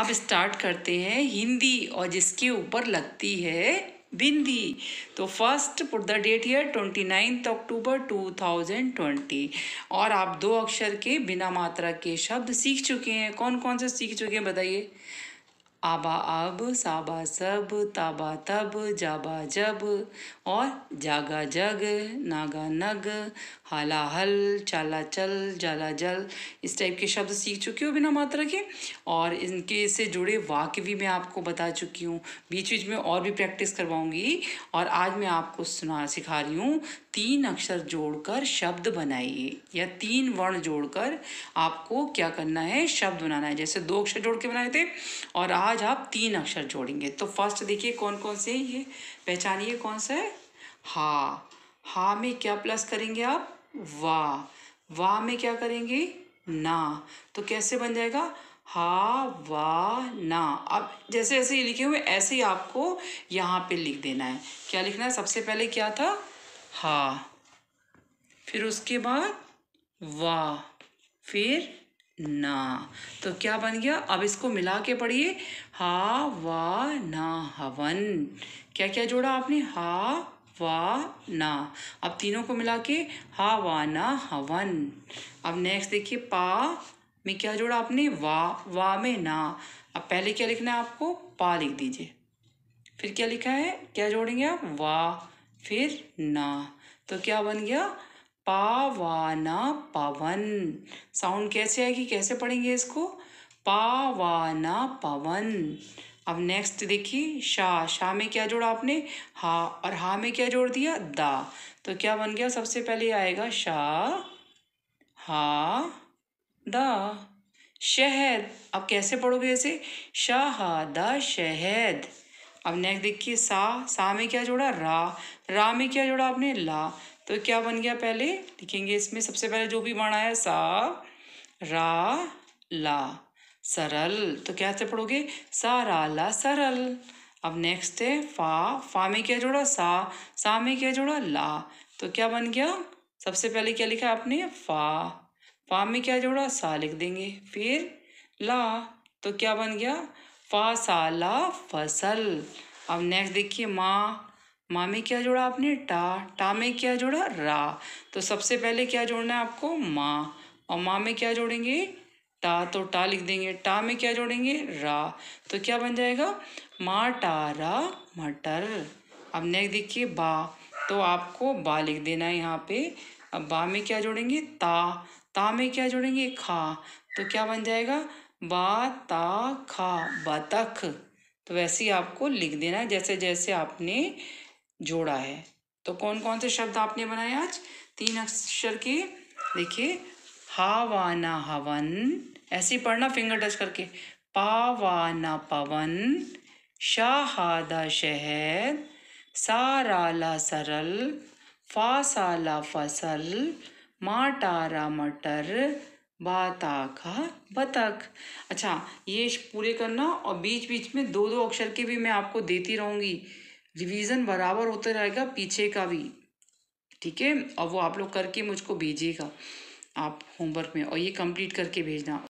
आप स्टार्ट करते हैं हिंदी और जिसके ऊपर लगती है बिंदी तो first put the date here twenty ninth October two thousand twenty और आप दो अक्षर के बिना मात्रा के शब्द सीख चुके हैं कौन कौन से सीख चुके हैं बताइए आबा आब साबा सब ताबा तब जाबा जब और जागा जग नागा नग हाला हल चाला चल जाला जल इस टाइप के शब्द सीख चुकी हूँ बिना मात्रा के और इनके से जुड़े वाक्य भी मैं आपको बता चुकी हूँ बीच बीच में और भी प्रैक्टिस करवाऊँगी और आज मैं आपको सुना सिखा रही हूँ तीन अक्षर जोड़कर शब्द बनाइए या तीन वर्ण जोड़कर आपको क्या करना है शब्द बनाना है जैसे दो अक्षर जोड़ के बनाए थे और आज आप तीन अक्षर जोड़ेंगे तो फर्स्ट देखिए कौन कौन से ये पहचानिए कौन सा है हा हा में क्या प्लस करेंगे आप वाह वाह में क्या करेंगे ना तो कैसे बन जाएगा हा वा ना अब जैसे जैसे ये लिखे हुए ऐसे ही आपको यहाँ पे लिख देना है क्या लिखना है सबसे पहले क्या था हा फिर उसके बाद वा फिर ना तो क्या बन गया अब इसको मिला के पढ़िए हा वा ना हवन क्या क्या जोड़ा आपने हा वा ना अब तीनों को मिला के हा वा ना हवन अब नेक्स्ट देखिए पा में क्या जोड़ा आपने वा वा में ना अब पहले क्या लिखना है आपको पा लिख दीजिए फिर क्या लिखा है क्या जोड़ेंगे आप वा फिर ना तो क्या बन गया पावाना पवन साउंड कैसे आएगी कैसे पढ़ेंगे इसको पावाना पवन अब नेक्स्ट देखिए शाह शाह में क्या जोड़ा आपने हा और हा में क्या जोड़ दिया दा तो क्या बन गया सबसे पहले आएगा शाह हा दा शहद अब कैसे पढ़ोगे इसे शाह दा शहद अब नेक्स्ट देखिए सा सा में क्या जोड़ा रा रा में क्या जोड़ा आपने ला तो क्या बन गया पहले लिखेंगे इसमें सबसे पहले जो भी वर्ण आया सा रा ला सरल तो क्या से पढ़ोगे रा ला सरल अब नेक्स्ट है फा फा में क्या जोड़ा सा सा में क्या जोड़ा ला तो क्या बन गया सबसे पहले क्या लिखा आपने फा फा में क्या जोड़ा सा लिख देंगे फिर ला तो क्या बन गया फसाला फसल अब नेक्स्ट देखिए माँ माँ में क्या जोड़ा आपने टा टा में क्या जोड़ा रा तो सबसे पहले क्या जोड़ना है आपको माँ और माँ में क्या जोड़ेंगे टा तो टा लिख देंगे टा में क्या जोड़ेंगे रा तो क्या बन जाएगा माँ टारा मटर अब नेक्स्ट देखिए बा तो आपको बा लिख देना है यहाँ पे अब बा में क्या जोड़ेंगे ता ता में क्या जोड़ेंगे खा तो क्या बन जाएगा खा बतख तो वैसे ही आपको लिख देना है जैसे जैसे आपने जोड़ा है तो कौन कौन से शब्द आपने बनाए आज तीन अक्षर के देखिए हावाना हवन ऐसे ही पढ़ना फिंगर टच करके पावाना पवन शाहादा शहद साराला सरल फासाला फसल माटारा मटर हा बतख अच्छा ये पूरे करना और बीच बीच में दो दो अक्षर के भी मैं आपको देती रहूँगी रिवीजन बराबर होता रहेगा पीछे का भी ठीक है और वो आप लोग करके मुझको भेजिएगा आप होमवर्क में और ये कंप्लीट करके भेजना